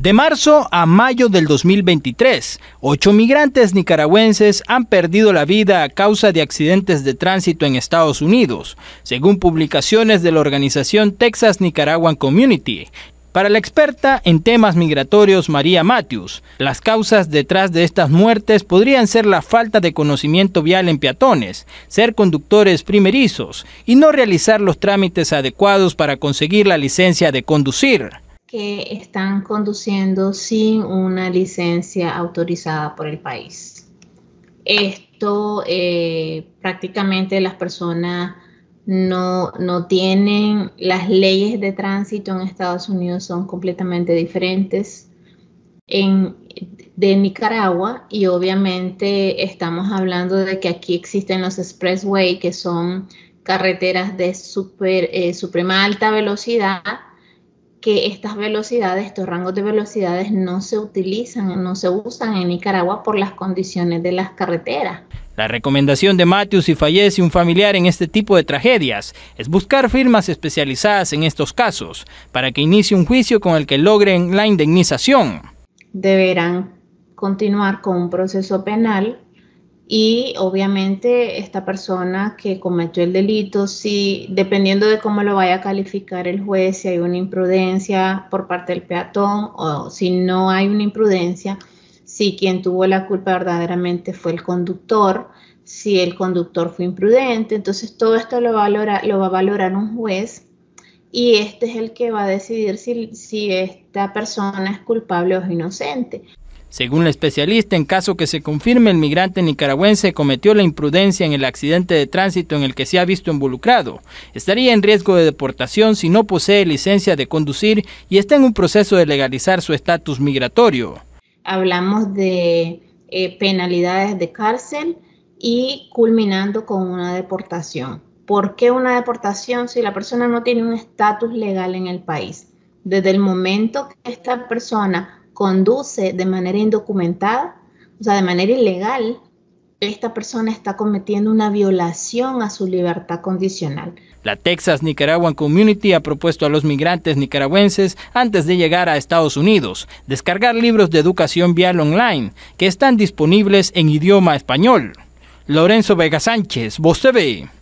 De marzo a mayo del 2023, ocho migrantes nicaragüenses han perdido la vida a causa de accidentes de tránsito en Estados Unidos, según publicaciones de la organización Texas Nicaraguan Community. Para la experta en temas migratorios María Matthews, las causas detrás de estas muertes podrían ser la falta de conocimiento vial en peatones, ser conductores primerizos y no realizar los trámites adecuados para conseguir la licencia de conducir que están conduciendo sin una licencia autorizada por el país. Esto eh, prácticamente las personas no, no tienen, las leyes de tránsito en Estados Unidos son completamente diferentes en, de Nicaragua y obviamente estamos hablando de que aquí existen los expressway que son carreteras de super, eh, suprema alta velocidad que estas velocidades, estos rangos de velocidades no se utilizan, no se usan en Nicaragua por las condiciones de las carreteras. La recomendación de Matthews si fallece un familiar en este tipo de tragedias es buscar firmas especializadas en estos casos para que inicie un juicio con el que logren la indemnización. Deberán continuar con un proceso penal y obviamente esta persona que cometió el delito, si dependiendo de cómo lo vaya a calificar el juez, si hay una imprudencia por parte del peatón o si no hay una imprudencia, si quien tuvo la culpa verdaderamente fue el conductor, si el conductor fue imprudente, entonces todo esto lo, valora, lo va a valorar un juez y este es el que va a decidir si, si esta persona es culpable o es inocente. Según la especialista, en caso que se confirme el migrante nicaragüense cometió la imprudencia en el accidente de tránsito en el que se ha visto involucrado, estaría en riesgo de deportación si no posee licencia de conducir y está en un proceso de legalizar su estatus migratorio. Hablamos de eh, penalidades de cárcel y culminando con una deportación. ¿Por qué una deportación si la persona no tiene un estatus legal en el país? Desde el momento que esta persona conduce de manera indocumentada, o sea, de manera ilegal, esta persona está cometiendo una violación a su libertad condicional. La Texas Nicaraguan Community ha propuesto a los migrantes nicaragüenses, antes de llegar a Estados Unidos, descargar libros de educación vial online que están disponibles en idioma español. Lorenzo Vega Sánchez, Vos TV.